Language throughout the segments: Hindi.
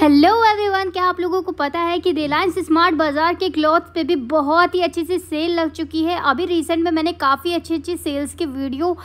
हेलो एवरीवन क्या आप लोगों को पता है कि रिलायंस स्मार्ट बाज़ार के क्लॉथ्स पे भी बहुत ही अच्छी सी सेल लग चुकी है अभी रिसेंट में मैंने काफ़ी अच्छी अच्छी सेल्स के वीडियो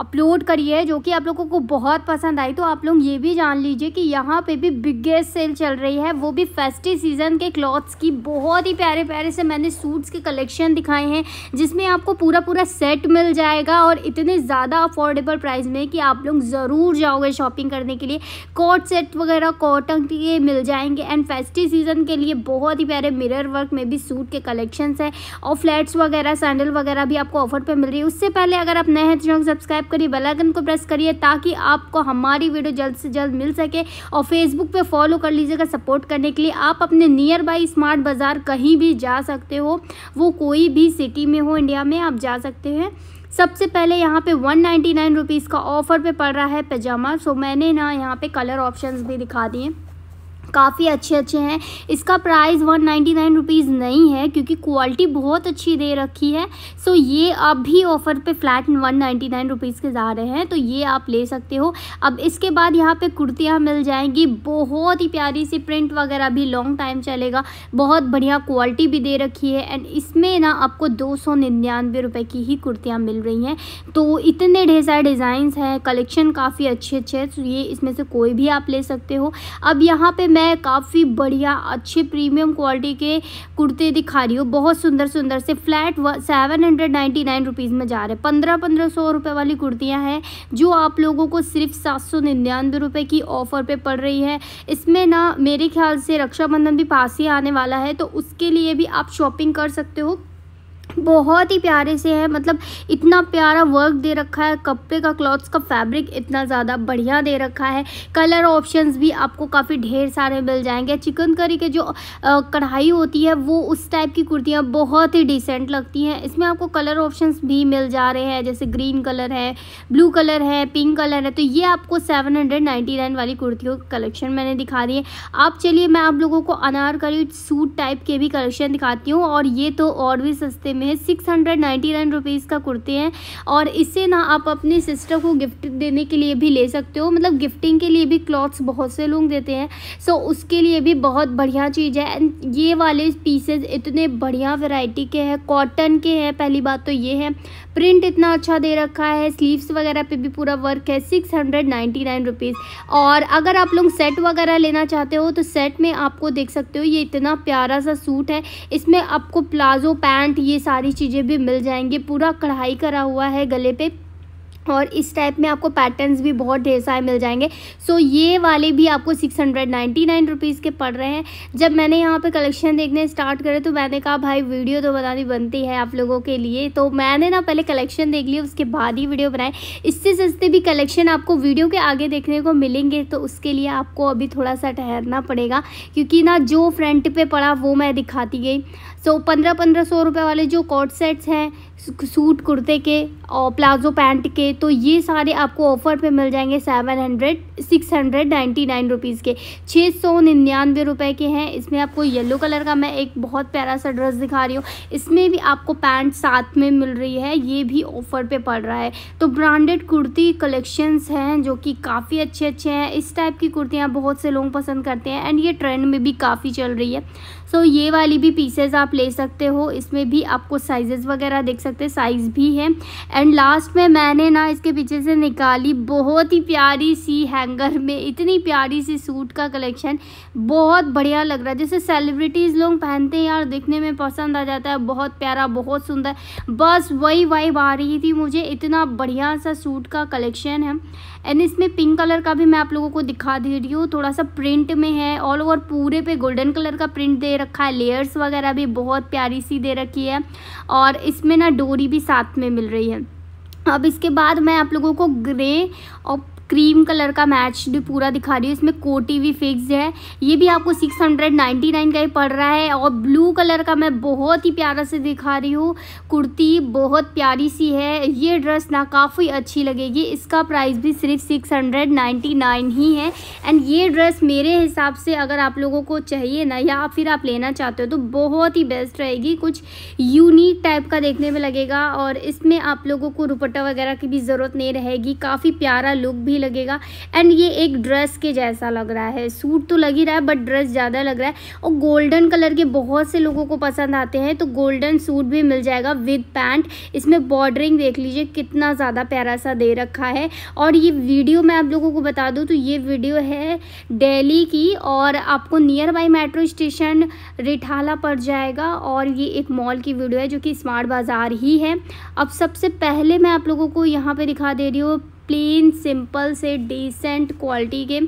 अपलोड करी है जो कि आप लोगों को बहुत पसंद आई तो आप लोग ये भी जान लीजिए कि यहाँ पे भी बिगेस्ट सेल चल रही है वो भी फेस्टिव सीजन के क्लॉथ्स की बहुत ही प्यारे प्यारे से मैंने सूट्स के कलेक्शन दिखाए हैं जिसमें आपको पूरा पूरा सेट मिल जाएगा और इतने ज़्यादा अफोर्डेबल प्राइस में कि आप लोग ज़रूर जाओगे शॉपिंग करने के लिए कोट सेट वगैरह कॉटन के मिल जाएंगे एंड फेस्टिव सीजन के लिए बहुत ही प्यारे मिरर वर्क में भी सूट के कलेक्शन है और फ्लैट्स वगैरह सैंडल वगैरह भी आपको ऑफर पर मिल रही है उससे पहले अगर आप नए हैं तो सब्सक्राइब करिए करिए आइकन को प्रेस करिए ताकि आपको हमारी वीडियो जल्द से जल्द मिल सके और फेसबुक पर फॉलो कर लीजिएगा सपोर्ट करने के लिए आप अपने नियर बाई स्मार्ट बाज़ार कहीं भी जा सकते हो वो कोई भी सिटी में हो इंडिया में आप जा सकते हैं सबसे पहले यहाँ पे वन नाइन्टी नाइन रुपीज़ का ऑफ़र पे पड़ रहा है पैजामा सो मैंने ना यहाँ पे कलर ऑप्शंस भी दिखा दिए काफ़ी अच्छे अच्छे हैं इसका price one ninety nine rupees नहीं है क्योंकि क्वालिटी बहुत अच्छी दे रखी है सो ये आप भी ऑफ़र पे flat one ninety nine rupees के जा रहे हैं तो ये आप ले सकते हो अब इसके बाद यहाँ पे कुर्तियाँ मिल जाएंगी बहुत ही प्यारी सी प्रिंट वगैरह भी लॉन्ग टाइम चलेगा बहुत बढ़िया क्वालिटी भी दे रखी है एंड इसमें ना आपको दो सौ निन्यानवे रुपये की ही कुर्तियाँ मिल रही हैं तो इतने ढेर सारे डिज़ाइंस हैं कलेक्शन काफ़ी अच्छे अच्छे हैं तो ये इसमें से कोई भी आप ले सकते हो अब यहाँ पर मैं काफ़ी बढ़िया अच्छे प्रीमियम क्वालिटी के कुर्ते दिखा रही हूँ बहुत सुंदर सुंदर से flat seven hundred ninety nine rupees में जा रहे हैं पंद्रह पंद्रह सौ रुपये वाली कुर्तियाँ हैं जो आप लोगों को सिर्फ सात सौ निन्यानवे रुपये की ऑफ़र पे पड़ रही है इसमें ना मेरे ख्याल से रक्षाबंधन भी पास ही आने वाला है तो उसके लिए भी आप शॉपिंग कर सकते हो बहुत ही प्यारे से है मतलब इतना प्यारा वर्क दे रखा है कपड़े का क्लॉथ्स का फैब्रिक इतना ज़्यादा बढ़िया दे रखा है कलर ऑप्शंस भी आपको काफ़ी ढेर सारे मिल जाएंगे चिकन करी के जो कढ़ाई होती है वो उस टाइप की कुर्तियाँ बहुत ही डिसेंट लगती हैं इसमें आपको कलर ऑप्शन भी मिल जा रहे हैं जैसे ग्रीन कलर है ब्लू कलर है पिंक कलर है तो ये आपको सेवन वाली कुर्तियों का कलेक्शन मैंने दिखा दी है आप चलिए मैं आप लोगों को अनारकली सूट टाइप के भी कलेक्शन दिखाती हूँ और ये तो और भी सस्ते में हैं six hundred ninety nine rupees का कुर्ती है और इसे ना आप अपने सिस्टर को गिफ्ट देने के लिए भी ले सकते हो मतलब गिफ्टिंग के लिए भी क्लॉथ्स बहुत से लोग देते हैं सो उसके लिए भी बहुत बढ़िया चीज़ है एंड ये वाले पीसेज इतने बढ़िया वेराइटी के हैं कॉटन के हैं पहली बात तो ये है प्रिंट इतना अच्छा दे रखा है स्लीव्स वगैरह पे भी पूरा वर्क है six hundred ninety nine rupees और अगर आप लोग सेट वगैरह लेना चाहते हो तो सेट में आपको देख सकते हो ये इतना प्यारा सा सूट है इसमें आपको प्लाजो पैंट ये सारी चीज़ें भी मिल जाएंगी पूरा कढ़ाई करा हुआ है गले पे और इस टाइप में आपको पैटर्न्स भी बहुत ढेर सारे मिल जाएंगे सो so, ये वाले भी आपको six hundred ninety nine rupees के पड़ रहे हैं जब मैंने यहाँ पे कलेक्शन देखने स्टार्ट करे तो मैंने कहा भाई वीडियो तो बनानी बनती है आप लोगों के लिए तो मैंने ना पहले कलेक्शन देख लिया उसके बाद ही वीडियो बनाए इससे सस्ते भी कलेक्शन आपको वीडियो के आगे देखने को मिलेंगे तो उसके लिए आपको अभी थोड़ा सा ठहरना पड़ेगा क्योंकि ना जो फ्रंट पर पड़ा वो मैं दिखाती गई सो पंद्रह पंद्रह सौ रुपये वाले जो कॉट सेट्स हैं सूट कुर्ते के और प्लाजो पैंट के तो ये सारे आपको ऑफ़र पे मिल जाएंगे seven hundred six hundred ninety nine rupees के छः सौ निन्यानवे रुपये के हैं इसमें आपको येलो कलर का मैं एक बहुत प्यारा सा ड्रेस दिखा रही हूँ इसमें भी आपको पैंट साथ में मिल रही है ये भी ऑफ़र पर पड़ रहा है तो ब्रांडेड कुर्ती कलेक्शंस हैं जो कि काफ़ी अच्छे अच्छे हैं इस टाइप की कुर्तियाँ बहुत से लोग पसंद करते हैं एंड ये ट्रेंड में भी काफ़ी चल रही है सो so, ये वाली भी पीसेज आप ले सकते हो इसमें भी आपको साइजेस वगैरह देख सकते हैं साइज़ भी है एंड लास्ट में मैंने ना इसके पीछे से निकाली बहुत ही प्यारी सी हैंगर में इतनी प्यारी सी सूट का कलेक्शन बहुत बढ़िया लग रहा है जैसे सेलिब्रिटीज़ लोग पहनते हैं यार देखने में पसंद आ जाता है बहुत प्यारा बहुत सुंदर बस वही वाइब आ रही थी मुझे इतना बढ़िया सा सूट का कलेक्शन है एंड इसमें पिंक कलर का भी मैं आप लोगों को दिखा दे रही हूँ थोड़ा सा प्रिंट में है ऑल ओवर पूरे पे गोल्डन कलर का प्रिंट दे रखा है लेयर्स वगैरह भी बहुत प्यारी सी दे रखी है और इसमें ना डोरी भी साथ में मिल रही है अब इसके बाद मैं आप लोगों को ग्रे और क्रीम कलर का भी पूरा दिखा रही हूँ इसमें कोटी भी फिक्स है ये भी आपको 699 का ही पड़ रहा है और ब्लू कलर का मैं बहुत ही प्यारा से दिखा रही हूँ कुर्ती बहुत प्यारी सी है ये ड्रेस ना काफ़ी अच्छी लगेगी इसका प्राइस भी सिर्फ 699 ही है एंड ये ड्रेस मेरे हिसाब से अगर आप लोगों को चाहिए ना या फिर आप लेना चाहते हो तो बहुत ही बेस्ट रहेगी कुछ यूनिक टाइप का देखने में लगेगा और इसमें आप लोगों को रुपट्टा वगैरह की भी ज़रूरत नहीं रहेगी काफ़ी प्यारा लुक भी नहीं लगेगा एंड ये एक ड्रेस के जैसा लग रहा है सूट तो लग ही रहा है बट ड्रेस ज़्यादा लग रहा है और गोल्डन कलर के बहुत से लोगों को पसंद आते हैं तो गोल्डन सूट भी मिल जाएगा विद पैंट इसमें बॉर्डरिंग देख लीजिए कितना ज़्यादा प्यारा सा दे रखा है और ये वीडियो मैं आप लोगों को बता दूँ तो ये वीडियो है डेली की और आपको nearby metro station Rithala पड़ जाएगा और ये एक मॉल की वीडियो है जो कि स्मार्ट बाज़ार ही है अब सबसे पहले मैं आप लोगों को यहाँ पे दिखा दे रही हूँ प्लेन सिंपल से डिसेंट क्वालिटी के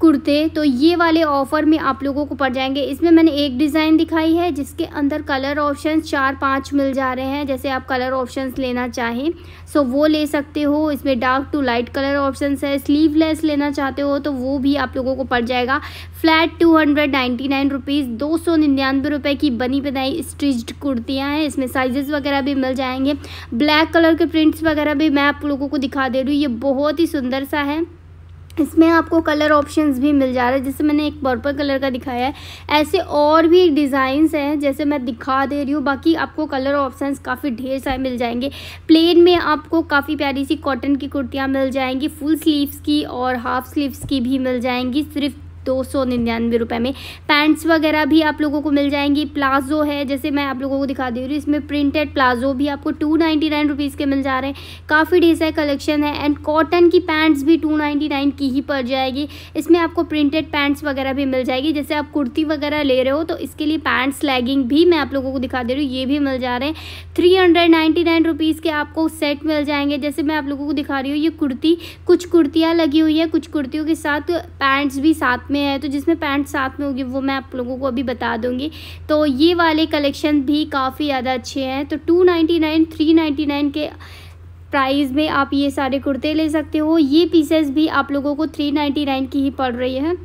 कुर्ते तो ये वाले ऑफ़र में आप लोगों को पड़ जाएंगे इसमें मैंने एक डिज़ाइन दिखाई है जिसके अंदर कलर ऑप्शन चार पाँच मिल जा रहे हैं जैसे आप कलर ऑप्शंस लेना चाहें सो वो ले सकते हो इसमें dark to light colour options है स्लीवलेस लेना चाहते हो तो वो भी आप लोगों को पड़ जाएगा flat two hundred ninety nine rupees दो सौ निन्यानवे रुपये की बनी बनाई स्टिच्ड कुर्तियाँ हैं इसमें साइजेस वगैरह भी मिल जाएंगे ब्लैक कलर के प्रिंट्स वगैरह भी मैं आप लोगों को दिखा दे रही हूँ ये बहुत ही सुंदर सा है इसमें आपको कलर ऑप्शंस भी मिल जा रहे हैं जैसे मैंने एक पर्पल कलर का दिखाया है ऐसे और भी डिज़ाइंस हैं जैसे मैं दिखा दे रही हूँ बाकी आपको कलर ऑप्शंस काफ़ी ढेर सारे मिल जाएंगे प्लेन में आपको काफ़ी प्यारी सी कॉटन की कुर्तियाँ मिल जाएंगी फुल स्लीव्स की और हाफ स्लीव्स की भी मिल जाएंगी सिर्फ दो सौ निन्यानवे रुपए में पैंट्स वगैरह भी आप लोगों को मिल जाएंगी प्लाजो है जैसे मैं आप लोगों को दिखा दे रही हूँ इसमें प्रिंटेड प्लाजो भी आपको टू नाइन्टी नाइन रुपीज़ के मिल जा रहे हैं काफ़ी ढेर कलेक्शन है एंड कॉटन की पैंट्स भी टू नाइन्टी नाइन की ही पड़ जाएगी इसमें आपको प्रिंटेड पैंट्स वगैरह भी मिल जाएगी जैसे आप कुर्ती वगैरह ले रहे हो तो इसके लिए पैंट्स लैगिंग भी मैं आप लोगों को दिखा दे रही हूँ ये भी मिल जा रहे हैं three hundred ninety nine rupees के आपको सेट मिल जाएंगे जैसे मैं आप लोगों को दिखा रही हूँ ये कुर्ती कुछ कुर्तियाँ लगी हुई है कुछ कुर्तियों के साथ पैंट्स भी साथ में में है तो जिसमें पैंट साथ में होगी वो मैं आप लोगों को अभी बता दूंगी तो ये वाले कलेक्शन भी काफ़ी ज़्यादा अच्छे हैं तो two ninety nine three ninety nine के प्राइस में आप ये सारे कुर्ते ले सकते हो ये पीसेस भी आप लोगों को थ्री नाइन्टी नाइन की ही पड़ रही है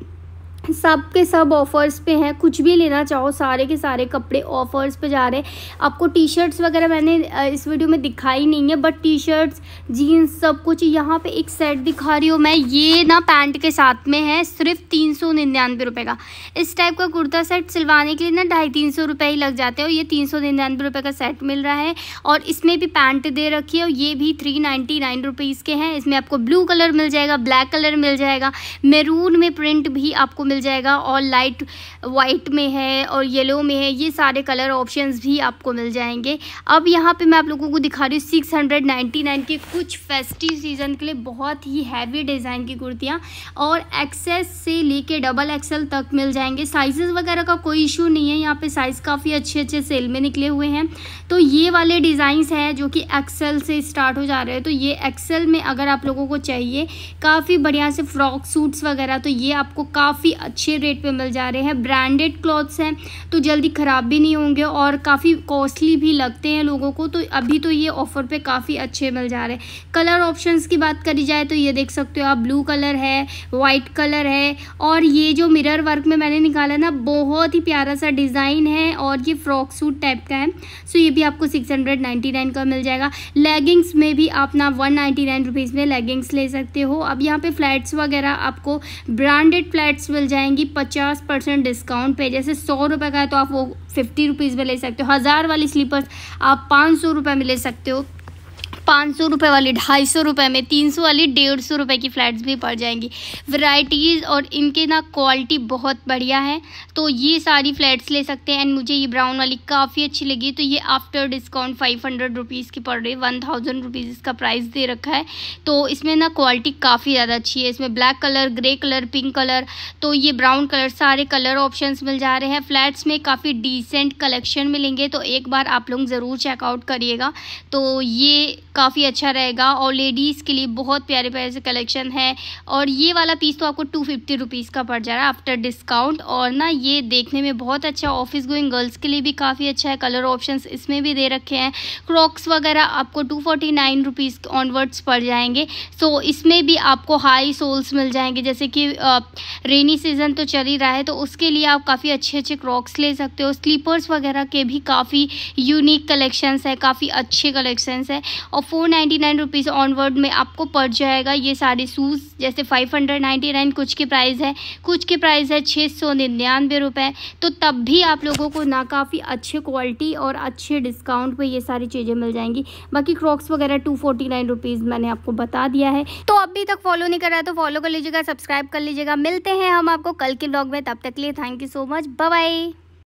सब के सब ऑफ़र्स पे हैं कुछ भी लेना चाहो सारे के सारे कपड़े ऑफ़र्स पे जा रहे हैं आपको टी शर्ट्स वगैरह मैंने इस वीडियो में दिखाई नहीं है बट टी शर्ट्स जीन्स सब कुछ यहाँ पे एक सेट दिखा रही हूँ मैं ये ना पैंट के साथ में है सिर्फ तीन सौ निन्यानवे रुपये का इस टाइप का कुर्ता सेट सिलवाने के लिए ना ढाई तीन सौ रुपये ही लग जाते हैं और ये तीन सौ निन्यानवे रुपये का सेट मिल रहा है और इसमें भी पैंट दे रखी है और ये भी थ्री नाइन्टी नाइन रुपीज़ के हैं इसमें आपको ब्लू कलर मिल जाएगा ब्लैक कलर मिल जाएगा मेरून में प्रिंट भी आपको मिल जाएगा और लाइट वाइट में है और येलो में है ये सारे कलर ऑप्शंस भी आपको मिल जाएंगे अब यहाँ पे मैं आप लोगों को दिखा रही हूँ सिक्स हंड्रेड नाइन्टी नाइन के कुछ फेस्टिव सीजन के लिए बहुत ही हैवी डिज़ाइन की कुर्तियाँ और एक्सेस से लेके डबल एक्सेल तक मिल जाएंगे साइज़ वगैरह का कोई इशू नहीं है यहाँ पे साइज़ काफ़ी अच्छे अच्छे सेल में निकले हुए हैं तो ये वाले डिज़ाइंस हैं जो कि एक्सेल से स्टार्ट हो जा रहे हैं तो ये एक्सेल में अगर आप लोगों को चाहिए काफ़ी बढ़िया से फ्रॉक सूट्स वगैरह तो ये आपको काफ़ी अच्छे रेट पे मिल जा रहे हैं ब्रांडेड क्लॉथ्स हैं तो जल्दी ख़राब भी नहीं होंगे और काफ़ी कॉस्टली भी लगते हैं लोगों को तो अभी तो ये ऑफ़र पे काफ़ी अच्छे मिल जा रहे हैं कलर ऑप्शंस की बात करी जाए तो ये देख सकते हो आप ब्लू कलर है वाइट कलर है और ये जो मिरर वर्क में मैंने निकाला ना बहुत ही प्यारा सा डिज़ाइन है और ये फ्रॉक सूट टाइप का है सो ये भी आपको सिक्स का मिल जाएगा लेगिंग्स में भी आप ना वन नाइन्टी में लेगिंग्स ले सकते हो अब यहाँ पे फ्लैट्स वगैरह आपको ब्रांडेड फ्लैट्स मिल जाएंगी पचास परसेंट डिस्काउंट पे जैसे सौ रुपये का है तो आप वो फिफ्टी रुपीज़ में ले सकते हो हज़ार वाली स्लीपर्स आप पाँच सौ रुपये में ले सकते हो पाँच सौ रुपये वाली ढाई सौ रुपये में तीन सौ वाली डेढ़ सौ रुपये की फ़्लैट्स भी पड़ जाएंगी वैरायटीज़ और इनके ना क्वालिटी बहुत बढ़िया है तो ये सारी फ्लैट्स ले सकते हैं एंड मुझे ये ब्राउन वाली काफ़ी अच्छी लगी तो ये after discount five hundred rupees की पड़ रही है वन थाउजेंड रुपीज़ इसका प्राइस दे रखा है तो इसमें ना क्वालिटी काफ़ी ज़्यादा अच्छी है इसमें black colour grey colour pink colour तो ये ब्राउन कलर सारे कलर ऑप्शन मिल जा रहे हैं फ्लैट्स में काफ़ी डिसेंट कलेक्शन मिलेंगे तो एक बार आप लोग ज़रूर चेकआउट करिएगा तो ये काफ़ी अच्छा रहेगा और लेडीज़ के लिए बहुत प्यारे प्यारे से कलेक्शन है और ये वाला पीस तो आपको टू फिफ्टी रुपीज़ का पड़ जा रहा है आफ्टर डिस्काउंट और ना ये देखने में बहुत अच्छा ऑफिस गोइंग गर्ल्स के लिए भी काफ़ी अच्छा है कलर ऑप्शन इसमें भी दे रखे हैं क्रॉक्स वगैरह आपको two forty nine rupees onwards पड़ जाएंगे सो इसमें भी आपको हाई सोल्स मिल जाएंगे जैसे कि रेनी सीज़न तो चल ही रहा है तो उसके लिए आप काफ़ी अच्छे अच्छे क्रॉक्स ले सकते हो स्लीपर्स वगैरह के भी काफ़ी यूनिक कलेक्शंस है काफ़ी अच्छे कलेक्शंस है और four ninety nine rupees onward में आपको पड़ जाएगा ये सारे शूज़ जैसे फाइव हंड्रेड नाइन्टी नाइन कुछ के प्राइस है कुछ के प्राइस है छः सौ निन्यानवे रुपये तो तब भी आप लोगों को ना काफ़ी अच्छे क्वालिटी और अच्छे डिस्काउंट पे ये सारी चीज़ें मिल जाएंगी बाकी क्रॉक्स वगैरह टू फोर्टी नाइन रुपीज़ मैंने आपको बता दिया है तो अभी तक फॉलो नहीं करा तो फॉलो कर लीजिएगा सब्सक्राइब कर लीजिएगा मिलते हैं हम आपको कल के ब्लॉग में तब तक लिए thank you so much bye